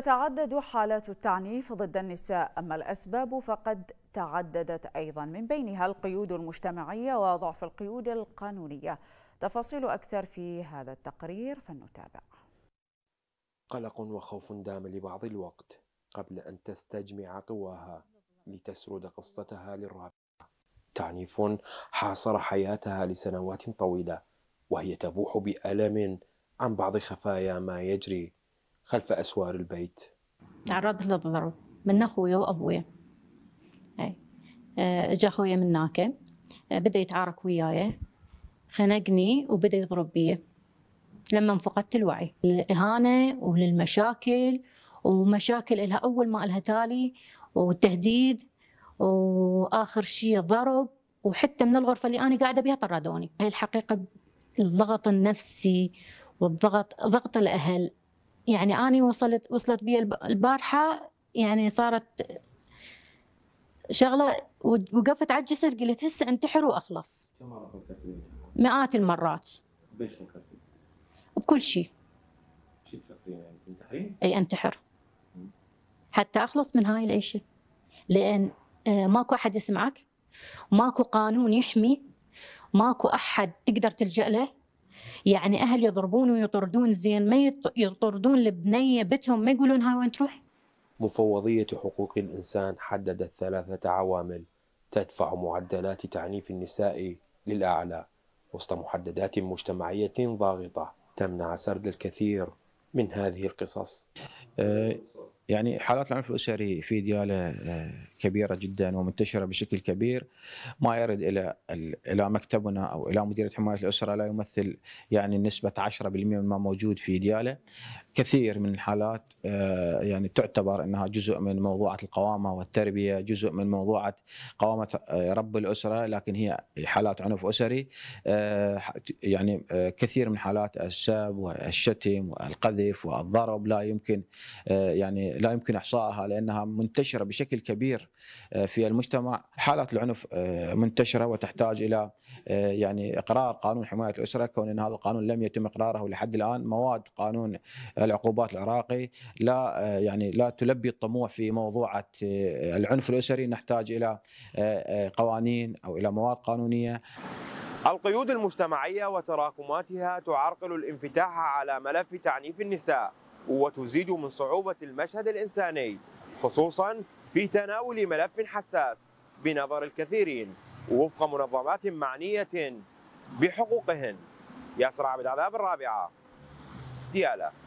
تتعدد حالات التعنيف ضد النساء أما الأسباب فقد تعددت أيضا من بينها القيود المجتمعية وضعف القيود القانونية تفاصيل أكثر في هذا التقرير فلنتابع قلق وخوف دام لبعض الوقت قبل أن تستجمع قواها لتسرد قصتها للرابعة تعنيف حاصر حياتها لسنوات طويلة وهي تبوح بألم عن بعض خفايا ما يجري خلف أسوار البيت تعرضت للضرب من أخويا وأبويا أي اجى آه، أخويا من هناك آه، بدأ يتعارك وياي خنقني وبدأ يضرب بي لما فقدت الوعي للإهانة وللمشاكل ومشاكل إلها أول ما إلها تالي والتهديد وآخر شيء ضرب وحتى من الغرفة اللي أنا قاعدة بها طردوني هي الحقيقة الضغط النفسي والضغط ضغط الأهل يعني اني وصلت وصلت بي البارحة يعني صارت شغلة وقفت على الجسر قلت هسه انتحر وأخلص مئات المرات بيش فكرتي؟ بكل شيء شو تفكرين يعني تنتحرين؟ أي أنتحر حتى أخلص من هاي العيشة لأن آه، ماكو أحد يسمعك ماكو قانون يحمي ماكو أحد تقدر تلجأ له يعني اهل يضربون ويطردون زين ما يطردون البنيه بتهم ما يقولون هاي وين تروح مفوضية حقوق الإنسان حددت ثلاثة عوامل تدفع معدلات تعنيف النساء للأعلى وسط محددات مجتمعية ضاغطة تمنع سرد الكثير من هذه القصص أه، يعني حالات العنف الاسري في دياله آه، كبيره جدا ومنتشره بشكل كبير ما يرد الى الى مكتبنا او الى مديريه حمايه الاسره لا يمثل يعني نسبه 10% مما موجود في دياله كثير من الحالات آه، يعني تعتبر انها جزء من موضوعه القوامه والتربيه، جزء من موضوعه قوامه آه، رب الاسره، لكن هي حالات عنف اسري آه، يعني كثير من حالات السب والشتم والقذف والضرب لا يمكن يعني لا يمكن احصائها لانها منتشره بشكل كبير في المجتمع، حالات العنف منتشره وتحتاج الى يعني اقرار قانون حمايه الاسره كون ان هذا القانون لم يتم اقراره لحد الان، مواد قانون العقوبات العراقي لا آه، يعني لا تلبي الطموح في موضوعة آه، العنف الأسري نحتاج إلى آه، قوانين أو إلى مواد قانونية القيود المجتمعية وتراكماتها تعرقل الانفتاح على ملف تعنيف النساء وتزيد من صعوبة المشهد الإنساني خصوصا في تناول ملف حساس بنظر الكثيرين وفق منظمات معنية بحقوقهن ياسر عبد العذاب الرابعة دياله